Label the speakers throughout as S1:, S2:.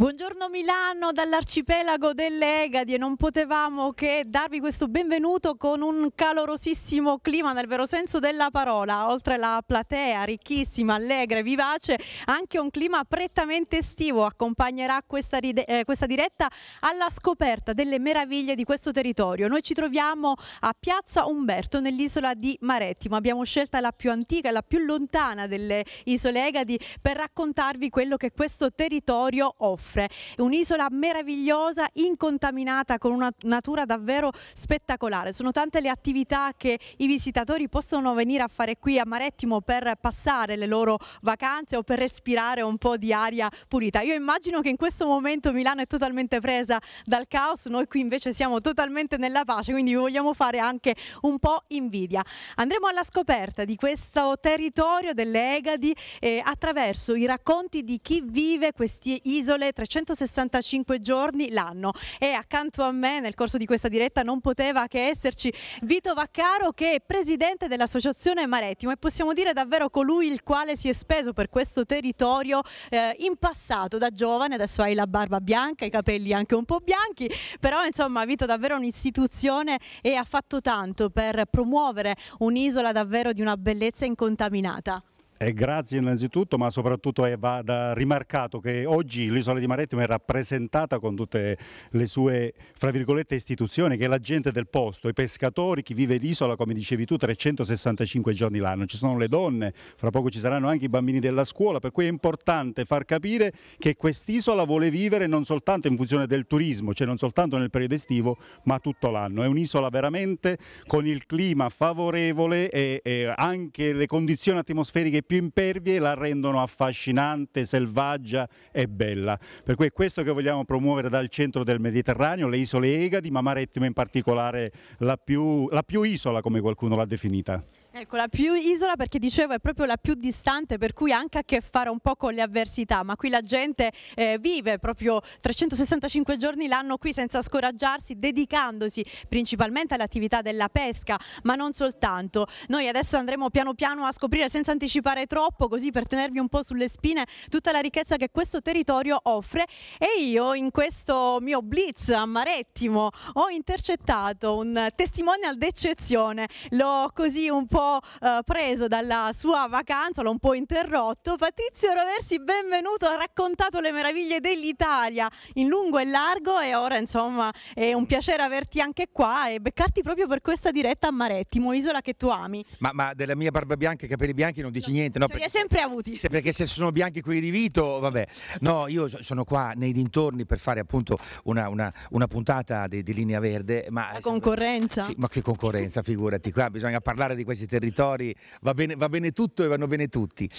S1: Buongiorno Milano dall'arcipelago delle Egadi e non potevamo che darvi questo benvenuto con un calorosissimo clima nel vero senso della parola, oltre la platea ricchissima, allegra e vivace, anche un clima prettamente estivo accompagnerà questa, eh, questa diretta alla scoperta delle meraviglie di questo territorio. Noi ci troviamo a Piazza Umberto nell'isola di Marettimo, abbiamo scelta la più antica e la più lontana delle isole Egadi per raccontarvi quello che questo territorio offre soffre. Un'isola meravigliosa, incontaminata, con una natura davvero spettacolare. Sono tante le attività che i visitatori possono venire a fare qui a Marettimo per passare le loro vacanze o per respirare un po' di aria pulita. Io immagino che in questo momento Milano è totalmente presa dal caos, noi qui invece siamo totalmente nella pace, quindi vi vogliamo fare anche un po' invidia. Andremo alla scoperta di questo territorio delle Egadi eh, attraverso i racconti di chi vive queste isole 365 giorni l'anno e accanto a me nel corso di questa diretta non poteva che esserci Vito Vaccaro che è presidente dell'associazione Marettimo e possiamo dire davvero colui il quale si è speso per questo territorio eh, in passato da giovane, adesso hai la barba bianca, i capelli anche un po' bianchi, però insomma Vito è davvero un'istituzione e ha fatto tanto per promuovere un'isola davvero di una bellezza incontaminata.
S2: Eh, grazie innanzitutto, ma soprattutto eh, va rimarcato che oggi l'isola di Marettimo è rappresentata con tutte le sue, fra virgolette, istituzioni, che è la gente del posto, i pescatori, chi vive l'isola, come dicevi tu, 365 giorni l'anno. Ci sono le donne, fra poco ci saranno anche i bambini della scuola, per cui è importante far capire che quest'isola vuole vivere non soltanto in funzione del turismo, cioè non soltanto nel periodo estivo, ma tutto l'anno. È un'isola veramente con il clima favorevole e, e anche le condizioni atmosferiche più impervie la rendono affascinante, selvaggia e bella. Per cui è questo che vogliamo promuovere dal centro del Mediterraneo, le isole Egadi, ma Marettimo in particolare la più, la più isola come qualcuno l'ha definita.
S1: Ecco, la più isola perché dicevo è proprio la più distante, per cui anche a che fare un po' con le avversità, ma qui la gente eh, vive proprio 365 giorni l'anno qui senza scoraggiarsi, dedicandosi principalmente all'attività della pesca, ma non soltanto. Noi adesso andremo piano piano a scoprire, senza anticipare troppo, così per tenervi un po' sulle spine, tutta la ricchezza che questo territorio offre e io in questo mio blitz a Marettimo ho intercettato un testimonial d'eccezione, l'ho così un po' po' eh, preso dalla sua vacanza, l'ho un po' interrotto. Patrizio Roversi, benvenuto, ha raccontato le meraviglie dell'Italia in lungo e largo e ora insomma è un piacere averti anche qua e beccarti proprio per questa diretta a Marettimo, isola che tu ami.
S3: Ma, ma della mia barba bianca e capelli bianchi non dici no, niente, no? Cioè, perché, li hai sempre avuti. Se, perché se sono bianchi quelli di Vito, vabbè. No, io sono qua nei dintorni per fare appunto una, una, una puntata di, di, linea verde. Ma, La concorrenza? Sì, ma che concorrenza, figurati, qua bisogna parlare di questi territori, va bene, va bene tutto e vanno bene tutti.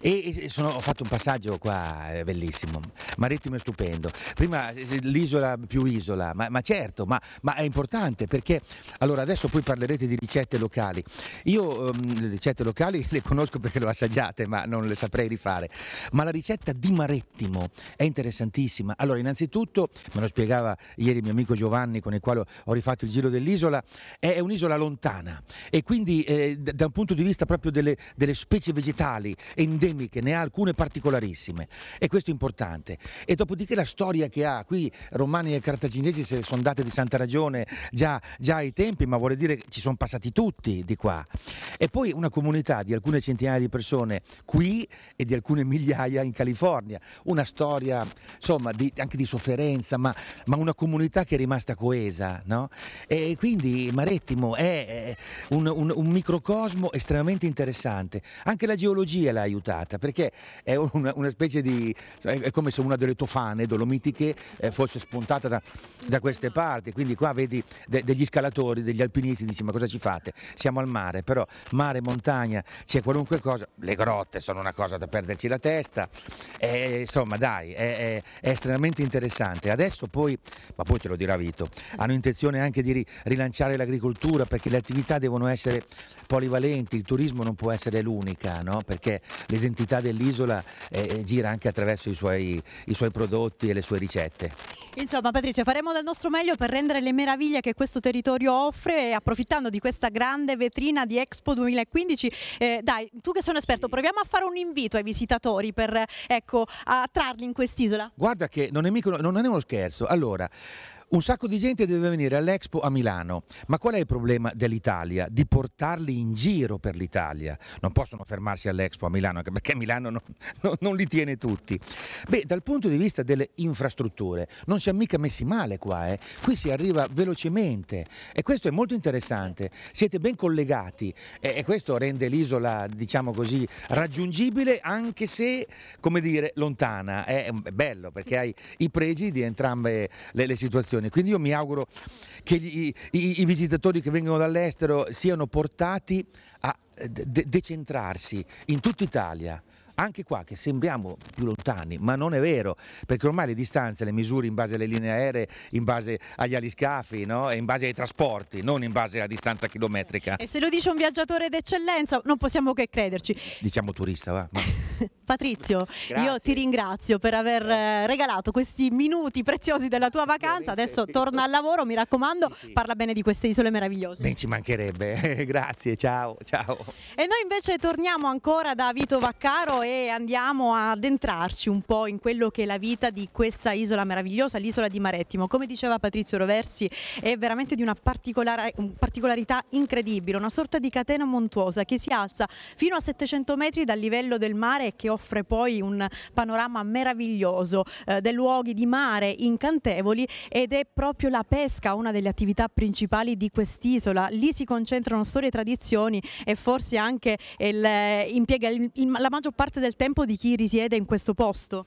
S3: E sono, ho fatto un passaggio qua eh, bellissimo, marittimo e stupendo. Prima eh, eh, l'isola più isola, ma, ma certo, ma, ma, è importante perché allora adesso poi parlerete di ricette locali. Io ehm, le ricette locali le conosco perché le ho assaggiate, ma non le saprei rifare. Ma la ricetta di marittimo è interessantissima. Allora, innanzitutto, me lo spiegava ieri mio amico Giovanni con il quale ho rifatto il giro dell'isola, è un'isola lontana e quindi eh, da un punto di vista proprio delle, delle, specie vegetali endemiche, ne ha alcune particolarissime e questo è importante. E dopodiché la storia che ha, qui romani e cartaginesi se sono date di santa ragione già, già ai tempi, ma vuole dire che ci sono passati tutti di qua. E poi una comunità di alcune centinaia di persone qui e di alcune migliaia in California, una storia insomma di, anche di sofferenza, ma, ma, una comunità che è rimasta coesa. No? E quindi Marettimo è un, un, un microcosmo microcosmo estremamente interessante. Anche la geologia l'ha aiutata perché è una, una specie di. Cioè, è come se una delle tofane dolomitiche eh, fosse spuntata da, da, queste parti. Quindi qua vedi de, degli scalatori, degli alpinisti, dici ma cosa ci fate? Siamo al mare, però mare, montagna, c'è qualunque cosa. Le grotte sono una cosa da perderci la testa. E, insomma, dai, è, è, è estremamente interessante. Adesso poi, ma poi te lo dirà Vito, hanno intenzione anche di rilanciare l'agricoltura perché le attività devono essere poi polivalenti, il turismo non può essere l'unica, no? perché l'identità dell'isola eh, eh, gira anche attraverso i suoi, i suoi prodotti e le sue ricette.
S1: Insomma Patrizia faremo del nostro meglio per rendere le meraviglie che questo territorio offre approfittando di questa grande vetrina di Expo 2015. Eh, dai, tu che sei un esperto, sì. proviamo a fare un invito ai visitatori per ecco, attrarli in quest'isola.
S3: Guarda che non è, mico, non è uno scherzo. Allora, un sacco di gente deve venire all'Expo a Milano, ma qual è il problema dell'Italia? Di portarli in giro per l'Italia. Non possono fermarsi all'Expo a Milano, anche perché Milano non, non, non li tiene tutti. Beh, dal punto di vista delle infrastrutture, non ci ha mica messi male qua, eh. qui si arriva velocemente e questo è molto interessante. Siete ben collegati e, e questo rende l'isola, diciamo così, raggiungibile anche se, come dire, lontana. È, eh, è bello perché hai i pregi di entrambe le, le situazioni situazione. Quindi io mi auguro che gli, i, i visitatori che vengono dall'estero siano portati a eh, decentrarsi in tutta Italia anche qua che sembriamo più lontani, ma non è vero, perché ormai le distanze le misure in base alle linee aeree, in base agli aliscafi no? e in base ai trasporti, non in base alla distanza chilometrica. E se
S1: lo dice un viaggiatore d'eccellenza, non possiamo che crederci.
S3: Diciamo turista, va.
S1: Patrizio, Grazie. io ti ringrazio per aver eh, regalato questi minuti preziosi della tua vacanza. Adesso torna al lavoro, mi raccomando, sì, sì. parla bene di queste isole meravigliose. Ben
S3: ci mancherebbe. Grazie, ciao, ciao.
S1: E noi invece torniamo ancora da Vito Vaccaro e e andiamo ad entrarci un po' in quello che è la vita di questa isola meravigliosa, l'isola di Marettimo. Come diceva Patrizio Roversi, è veramente di una particolarità incredibile, una sorta di catena montuosa che si alza fino a 700 metri dal livello del mare e che offre poi un panorama meraviglioso eh, dei luoghi di mare incantevoli ed è proprio la pesca una delle attività principali di quest'isola. Lì si concentrano storie e tradizioni e forse anche il, eh, impiega il, il, la maggior parte parte del tempo di chi risiede in questo posto?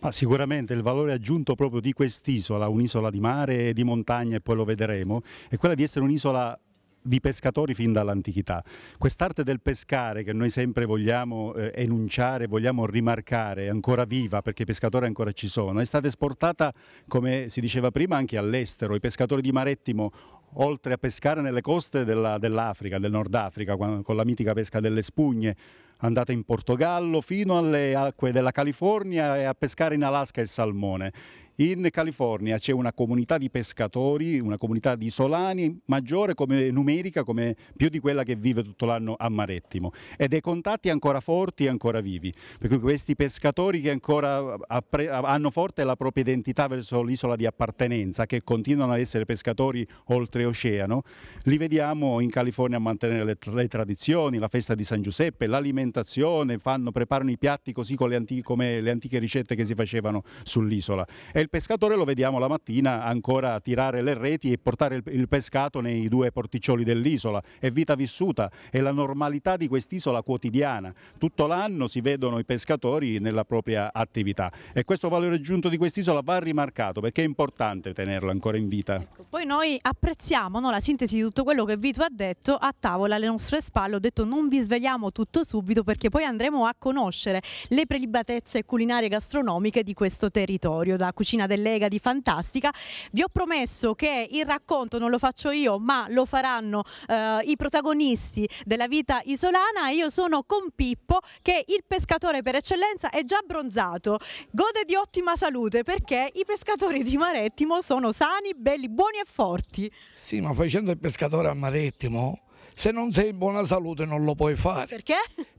S2: Ma sicuramente il valore aggiunto proprio di quest'isola, un'isola di mare e di montagna e poi lo vedremo, è quella di essere un'isola di pescatori fin dall'antichità. Quest'arte del pescare che noi sempre vogliamo eh, enunciare, vogliamo rimarcare, è ancora viva perché i pescatori ancora ci sono, è stata esportata, come si diceva prima, anche all'estero. I pescatori di Marettimo oltre a pescare nelle coste dell'Africa, del Nord Africa, con la mitica pesca delle spugne, andate in Portogallo fino alle acque della California e a pescare in Alaska il salmone. In California c'è una comunità di pescatori, una comunità di isolani maggiore come numerica, come più di quella che vive tutto l'anno a Marettimo e dei contatti ancora forti e ancora vivi, per cui questi pescatori che ancora hanno forte la propria identità verso l'isola di appartenenza, che continuano ad essere pescatori oltre oltreoceano, li vediamo in California mantenere le, le tradizioni, la festa di San Giuseppe, l'alimentazione, preparano i piatti così le antiche, come le antiche ricette che si facevano sull'isola. E il pescatore lo vediamo la mattina ancora tirare le reti e portare il, il pescato nei due porticcioli dell'isola. È vita vissuta, è la normalità di quest'isola quotidiana. Tutto l'anno si vedono i pescatori nella propria attività e questo valore aggiunto di quest'isola va rimarcato perché è importante tenerla ancora in vita. Ecco,
S1: poi noi apprezziamo Ringraziamo no, la sintesi di tutto quello che Vito ha detto a tavola alle nostre spalle. Ho detto non vi svegliamo tutto subito perché poi andremo a conoscere le prelibatezze culinarie gastronomiche di questo territorio, da Cucina dell'Ega di Fantastica. Vi ho promesso che il racconto non lo faccio io, ma lo faranno eh, i protagonisti della vita isolana. Io sono con Pippo, che il pescatore per eccellenza è già bronzato, gode di ottima salute perché i pescatori di Marettimo sono sani, belli, buoni e forti.
S4: Sì, ma facendo il pescatore a marittimo, se non sei in buona salute non lo puoi fare. Perché?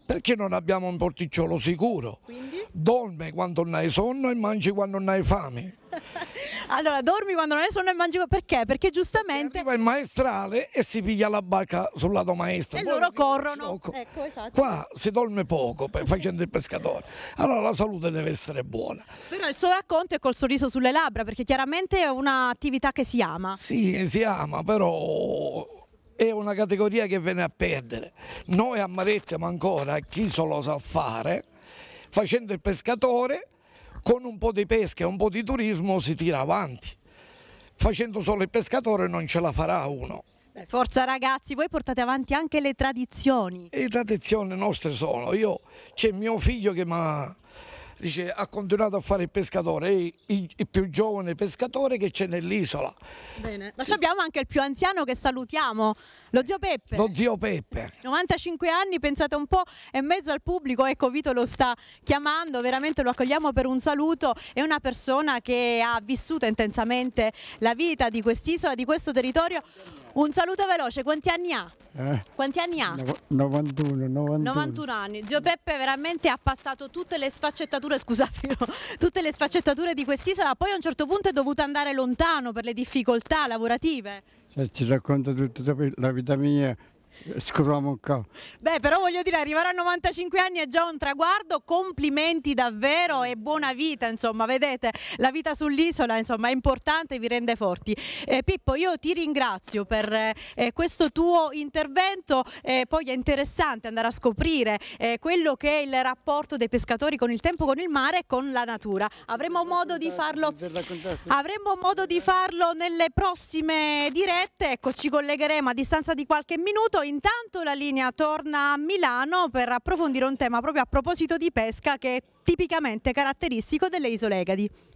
S4: Perché non abbiamo un porticciolo sicuro. Quindi? Dorme quando non hai sonno e mangi quando non hai fame.
S1: Allora, dormi quando non hai sonno e mangi perché? Perché giustamente
S4: arriva il maestrale e si piglia la barca sul lato maestro. E Poi loro corrono. Ecco, esatto. Qua si dorme poco facendo il pescatore. Allora la salute deve essere buona.
S1: Però il suo racconto è col sorriso sulle labbra, perché chiaramente è un'attività che si ama.
S4: Sì, si ama, però è una categoria che viene a perdere. Noi a Marette, ma ancora chi se lo sa fare, facendo il pescatore con un po' di pesca e un po' di turismo si tira avanti. Facendo solo il pescatore non ce la farà uno.
S1: Beh, forza ragazzi, voi portate avanti anche le tradizioni.
S4: Le tradizioni nostre sono. Io c'è mio figlio che mi ha dice, ha continuato a fare il pescatore, il, il più giovane pescatore che c'è nell'isola.
S1: Bene, ma abbiamo anche il più anziano che salutiamo, lo zio Peppe. Lo zio Peppe. 95 anni, pensate un po', è in mezzo al pubblico, ecco Vito lo sta chiamando, veramente lo accogliamo per un saluto, è una persona che ha vissuto intensamente la vita di quest'isola, di questo territorio. Un saluto veloce, quanti anni ha? Eh, Quanti anni ha?
S4: 91, 91. 91
S1: anni. Zio Peppe veramente ha passato tutte le sfaccettature, scusate, io, tutte le sfaccettature di quest'isola, poi a un certo punto è dovuto andare lontano per le difficoltà lavorative.
S4: Se cioè, ti racconto tutta la vita mia, Scromancò.
S1: Beh, però voglio dire, arrivare a 95 anni è già un traguardo, complimenti davvero e buona vita, insomma, vedete, la vita sull'isola, insomma, è importante, e vi rende forti. Eh, Pippo, io ti ringrazio per eh, questo tuo intervento, eh, poi è interessante andare a scoprire eh, quello che è il rapporto dei pescatori con il tempo, con il mare e con la natura. Avremo modo di farlo, avremo modo di farlo nelle prossime dirette, ecco, ci collegheremo a distanza di qualche minuto intanto la linea torna a Milano per approfondire un tema proprio a proposito di pesca che è tipicamente caratteristico delle isole Egadi.